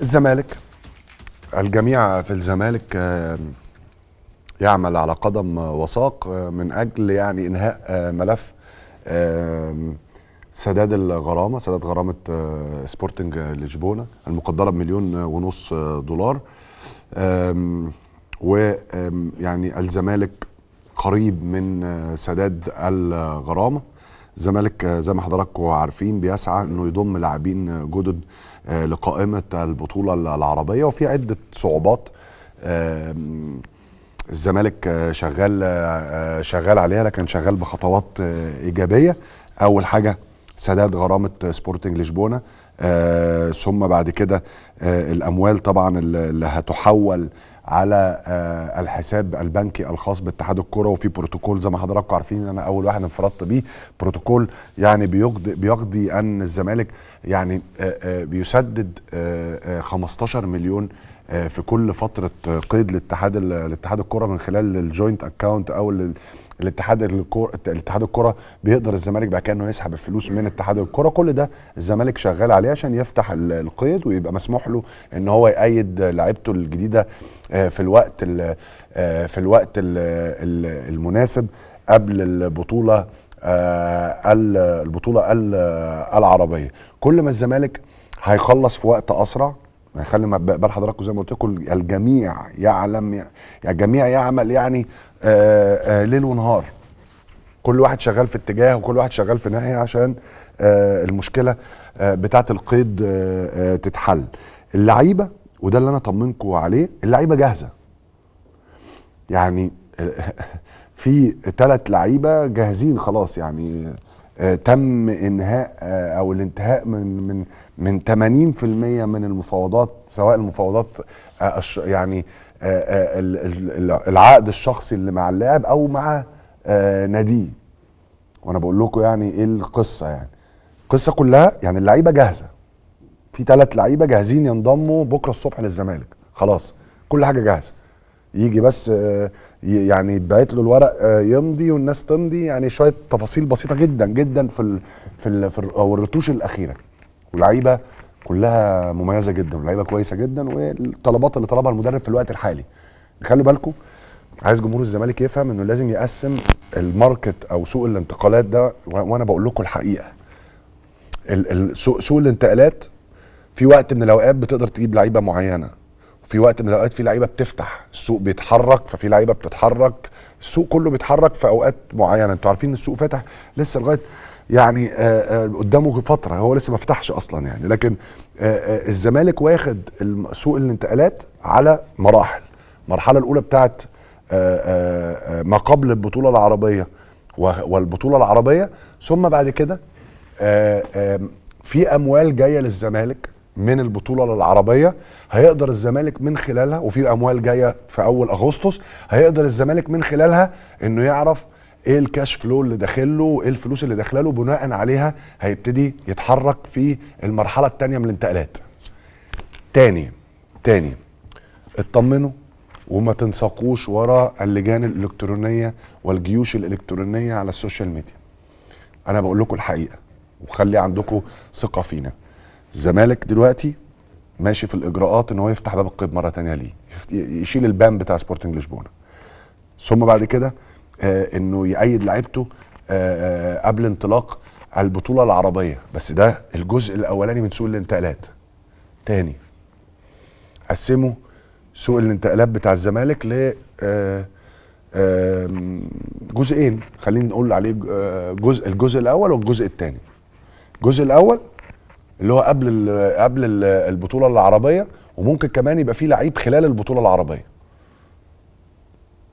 الزمالك الجميع في الزمالك آه، يعمل على قدم وساق آه، من اجل يعني انهاء آه، ملف سداد الغرامه سداد غرامه سبورتنج لشبونه المقدره بمليون ونص دولار و يعني الزمالك قريب من سداد الغرامه الزمالك آه، زي ما حضراتكم عارفين بيسعى انه يضم لاعبين آه، جدد آه، لقائمه البطوله العربيه وفي عده صعوبات الزمالك شغال شغال عليها لكن شغال بخطوات ايجابيه اول حاجه سداد غرامه سبورتنج لشبونه ثم بعد كده الاموال طبعا اللي هتحول على آه، الحساب البنكي الخاص باتحاد الكره وفي بروتوكول زي ما حضراتكم عارفين انا اول واحد انفردت بيه بروتوكول يعني بيقضي بيقضي ان الزمالك يعني آه، آه، بيسدد 15 مليون في كل فتره قيد لاتحاد لاتحاد الكره من خلال الجوينت اكاونت او الاتحاد الكرة الاتحاد الكرة بيقدر الزمالك بقى كانه يسحب الفلوس من اتحاد الكرة كل ده الزمالك شغال عليه عشان يفتح القيد ويبقى مسموح له ان هو يقيد لعيبته الجديدة آه، في الوقت آه، في الوقت المناسب قبل البطولة آه، البطولة العربية كل ما الزمالك هيخلص في وقت اسرع هيخلي يعني بال حضراتكم زي ما قلت لكم الجميع يعلم يعني الجميع يعمل يعني آآ آه، آآ آه، ليل ونهار كل واحد شغال في اتجاه وكل واحد شغال في ناحيه عشان آه، المشكله بتاعه القيد تتحل اللعيبه وده اللي انا طمنكم عليه اللعيبه جاهزه يعني في ثلاث لعيبه جاهزين خلاص يعني آه، تم انهاء آه، او الانتهاء من من من 80% من المفاوضات سواء المفاوضات آه، يعني العقد الشخصي اللي مع اللاعب او مع ناديه وانا بقول لكم يعني ايه القصه يعني القصه كلها يعني اللعيبه جاهزه في ثلاث لعيبه جاهزين ينضموا بكره الصبح للزمالك خلاص كل حاجه جاهزه يجي بس آه، يعني يتبعت له الورق آه، يمضي والناس تمضي يعني شويه تفاصيل بسيطه جدا جدا في الـ في الـ في او الرتوش الاخيره واللعيبه كلها مميزه جدا واللعيبه كويسه جدا والطلبات اللي طلبها المدرب في الوقت الحالي خلوا بالكم عايز جمهور الزمالك يفهم انه لازم يقسم الماركت او سوق الانتقالات ده وانا بقول لكم الحقيقه سوق الانتقالات في وقت من الاوقات بتقدر تجيب لعيبه معينه في وقت من الاوقات في لعيبه بتفتح السوق بيتحرك ففي لعيبه بتتحرك السوق كله بيتحرك في اوقات معينه انتوا عارفين ان السوق فتح لسه لغايه يعني آه، آه، قدامه فتره هو لسه ما فتحش اصلا يعني لكن آه، الزمالك واخد سوق الانتقالات على مراحل المرحله الاولى بتاعت ما قبل البطوله العربيه والبطوله العربيه ثم بعد كده في اموال جايه للزمالك من البطوله العربيه هيقدر الزمالك من خلالها وفي اموال جايه في اول اغسطس هيقدر الزمالك من خلالها انه يعرف ايه الكاش فلو اللي داخل له وايه الفلوس اللي داخله له بناء عليها هيبتدي يتحرك في المرحله الثانيه من الانتقالات تاني تاني اطمنوا وما تنساقوش ورا اللجان الالكترونيه والجيوش الالكترونيه على السوشيال ميديا انا بقول لكم الحقيقه وخلي عندكم ثقه فينا الزمالك دلوقتي ماشي في الاجراءات ان هو يفتح باب القيد مره ثانيه ليه يشيل البام بتاع سبورتنج لشبونه ثم بعد كده آه، انه يأيد لعيبته آه، آه، قبل انطلاق البطوله العربيه بس ده الجزء الاولاني من سوق الانتقالات تاني قسموا سوق الانتقالات بتاع الزمالك ل جزئين خلينا نقول عليه جزء الجزء الاول والجزء الثاني الجزء الاول اللي هو قبل الـ قبل الـ البطوله العربيه وممكن كمان يبقى في لعيب خلال البطوله العربيه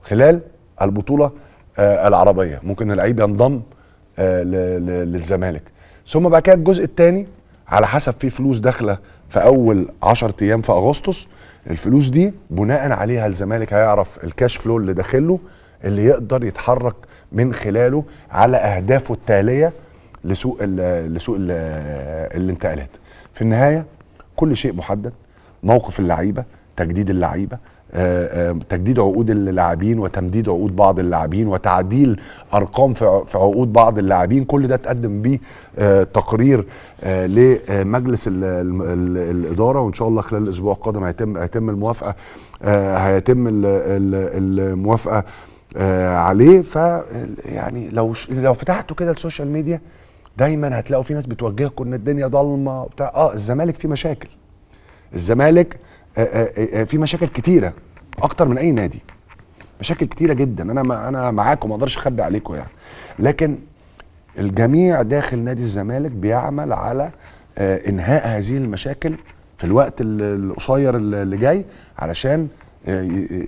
خلال البطوله آه العربيه ممكن اللعيب ينضم آه للزمالك ثم بعد كده الجزء الثاني على حسب في فلوس داخله في اول 10 ايام في اغسطس الفلوس دي بناء عليها الزمالك هيعرف الكاش فلو اللي داخله اللي يقدر يتحرك من خلاله على اهدافه التاليه لسوق الـ لسوق الـ الانتقالات في النهايه كل شيء محدد موقف اللعيبه تجديد اللعيبه آه، آه، تجديد عقود اللاعبين وتمديد عقود بعض اللاعبين وتعديل ارقام في عقود بعض اللاعبين كل ده اتقدم بيه آه، تقرير لمجلس الاداره وان شاء الله خلال الاسبوع القادم هيتم هيتم الموافقه هيتم الموافقه عليه ف يعني لو لو فتحتوا كده السوشيال ميديا دايما هتلاقوا في ناس بتوجهكم ان الدنيا ضلمه بتاع اه الزمالك فيه مشاكل الزمالك آه، آه، آه، في مشاكل كتيره اكتر من اي نادي مشاكل كتيره جدا انا ما انا معاكم ما اقدرش اخبي عليكم يعني لكن الجميع داخل نادي الزمالك بيعمل على انهاء هذه المشاكل في الوقت القصير اللي جاي علشان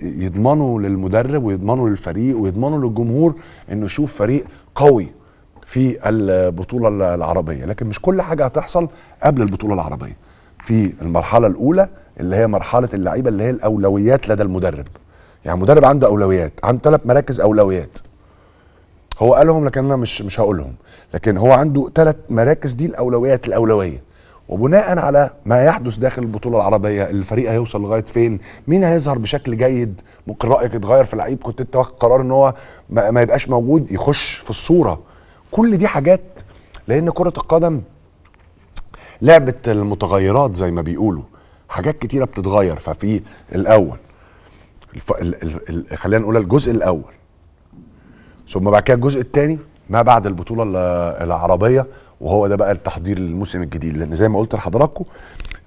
يضمنوا للمدرب ويضمنوا للفريق ويضمنوا للجمهور انه يشوف فريق قوي في البطوله العربيه لكن مش كل حاجه هتحصل قبل البطوله العربيه في المرحله الاولى اللي هي مرحله اللعيبه اللي هي الاولويات لدى المدرب يعني مدرب عنده اولويات عنده ثلاث مراكز اولويات هو قالهم لكن انا مش مش هقولهم لكن هو عنده ثلاث مراكز دي الاولويات الاولويه وبناء على ما يحدث داخل البطوله العربيه الفريق هيوصل لغايه فين مين هيظهر بشكل جيد ممكن رايك يتغير في لعيب كنت انت واخد قرار ان هو ما, ما يبقاش موجود يخش في الصوره كل دي حاجات لان كره القدم لعبه المتغيرات زي ما بيقولوا حاجات كتيره بتتغير ففي الاول الف... ال... ال... ال... خلينا نقول الجزء الاول ثم بعد كده الجزء الثاني ما بعد البطوله العربيه وهو ده بقى التحضير للموسم الجديد لان زي ما قلت لحضراتكم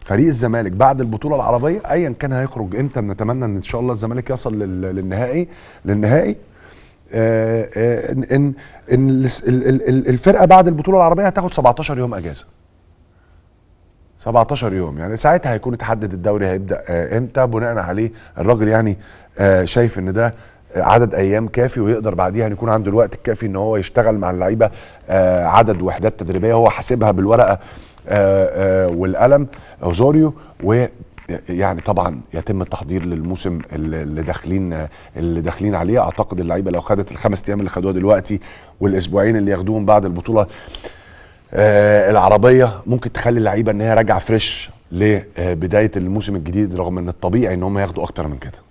فريق الزمالك بعد البطوله العربيه ايا كان هيخرج امتى بنتمنى ان ان شاء الله الزمالك يصل للنهائي للنهائي آه، آه، ان ان ان الفرقه بعد البطوله العربيه هتاخد 17 يوم اجازه 17 يوم يعني ساعتها هيكون اتحدد الدوري هيبدا آه، امتى بناء عليه الراجل يعني شايف ان ده عدد ايام كافي ويقدر بعديها يكون عنده الوقت الكافي ان هو يشتغل مع اللعيبه عدد وحدات تدريبيه هو حاسبها بالورقه والقلم اوزوريو و يعني طبعا يتم التحضير للموسم اللي داخلين اللي داخلين عليه اعتقد اللعيبه لو خدت الخمس ايام اللي خدوها دلوقتي والاسبوعين اللي ياخدوهم بعد البطوله آه العربيه ممكن تخلي اللعيبه ان هي راجعه فريش لبدايه الموسم الجديد رغم ان الطبيعي ان هم ياخدوا اكتر من كده